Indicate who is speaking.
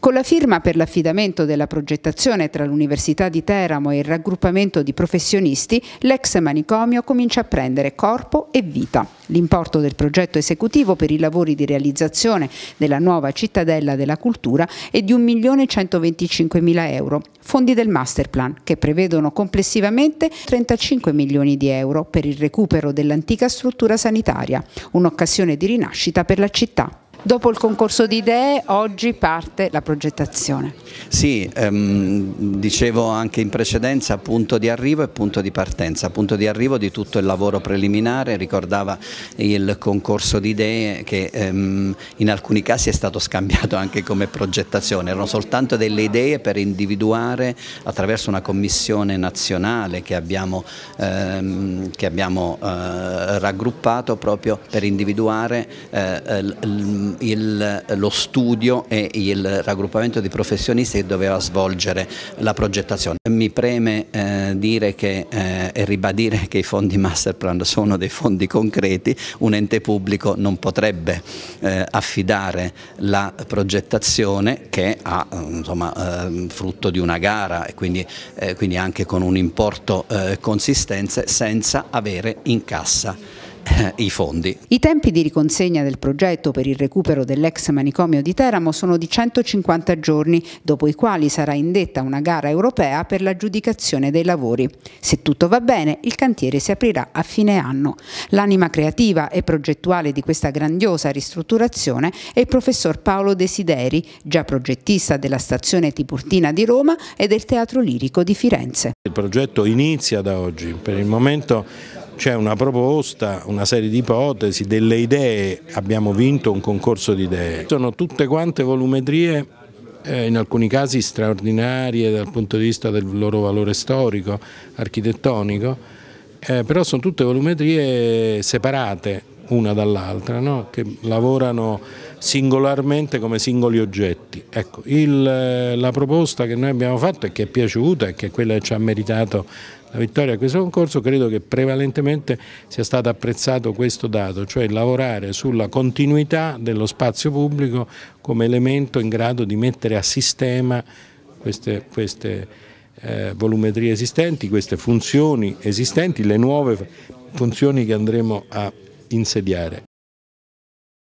Speaker 1: Con la firma per l'affidamento della progettazione tra l'Università di Teramo e il raggruppamento di professionisti, l'ex manicomio comincia a prendere corpo e vita. L'importo del progetto esecutivo per i lavori di realizzazione della nuova cittadella della cultura è di 1.125.000 euro, fondi del masterplan che prevedono complessivamente 35 milioni di euro per il recupero dell'antica struttura sanitaria, un'occasione di rinascita per la città. Dopo il concorso di idee oggi parte la progettazione.
Speaker 2: Sì, ehm, dicevo anche in precedenza punto di arrivo e punto di partenza, punto di arrivo di tutto il lavoro preliminare, ricordava il concorso di idee che ehm, in alcuni casi è stato scambiato anche come progettazione, erano soltanto delle idee per individuare attraverso una commissione nazionale che abbiamo, ehm, che abbiamo eh, raggruppato proprio per individuare eh, Ehm, il, lo studio e il raggruppamento di professionisti che doveva svolgere la progettazione. Mi preme eh, dire che, eh, e ribadire che i fondi Masterplan sono dei fondi concreti, un ente pubblico non potrebbe eh, affidare la progettazione che ha eh, insomma, ehm, frutto di una gara e quindi, eh, quindi anche con un importo eh, consistente senza avere in cassa eh, i fondi.
Speaker 1: I tempi di riconsegna del progetto per il recupero dell'ex manicomio di Teramo sono di 150 giorni, dopo i quali sarà indetta una gara europea per l'aggiudicazione dei lavori. Se tutto va bene, il cantiere si aprirà a fine anno. L'anima creativa e progettuale di questa grandiosa ristrutturazione è il professor Paolo Desideri, già progettista della stazione Tiburtina di Roma e del Teatro Lirico di Firenze.
Speaker 3: Il progetto inizia da oggi, per il momento c'è una proposta, una serie di ipotesi, delle idee, abbiamo vinto un concorso di idee. Sono tutte quante volumetrie eh, in alcuni casi straordinarie dal punto di vista del loro valore storico, architettonico, eh, però sono tutte volumetrie separate, una dall'altra, no? che lavorano singolarmente come singoli oggetti. Ecco, il, eh, la proposta che noi abbiamo fatto e che è piaciuta e che è quella che ci ha meritato la vittoria a questo concorso, credo che prevalentemente sia stato apprezzato questo dato, cioè lavorare sulla continuità dello spazio pubblico come elemento in grado di mettere a sistema queste, queste eh, volumetrie esistenti, queste funzioni esistenti, le nuove funzioni che andremo a insediare.